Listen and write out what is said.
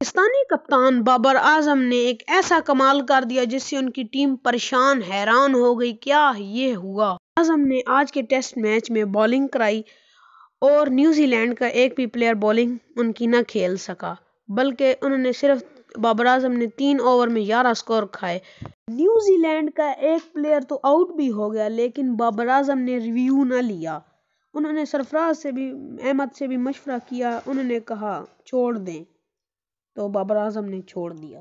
पाकिस्तानी कप्तान बाबर आजम ने एक ऐसा कमाल कर दिया जिससे उनकी टीम परेशान हैरान हो गई क्या ये हुआ आजम ने आज के टेस्ट मैच में बॉलिंग कराई और न्यूजीलैंड का एक भी प्लेयर बॉलिंग उनकी न खेल सका बल्कि उन्होंने सिर्फ बाबर आजम ने तीन ओवर में ग्यारह स्कोर खाए न्यूजीलैंड का एक प्लेयर तो आउट भी हो गया लेकिन बाबर आजम ने रिव्यू न लिया उन्होंने सरफराज से भी अहमद से भी मशवरा किया उन्होंने कहा छोड़ दें तो बाबर आजम ने छोड़ दिया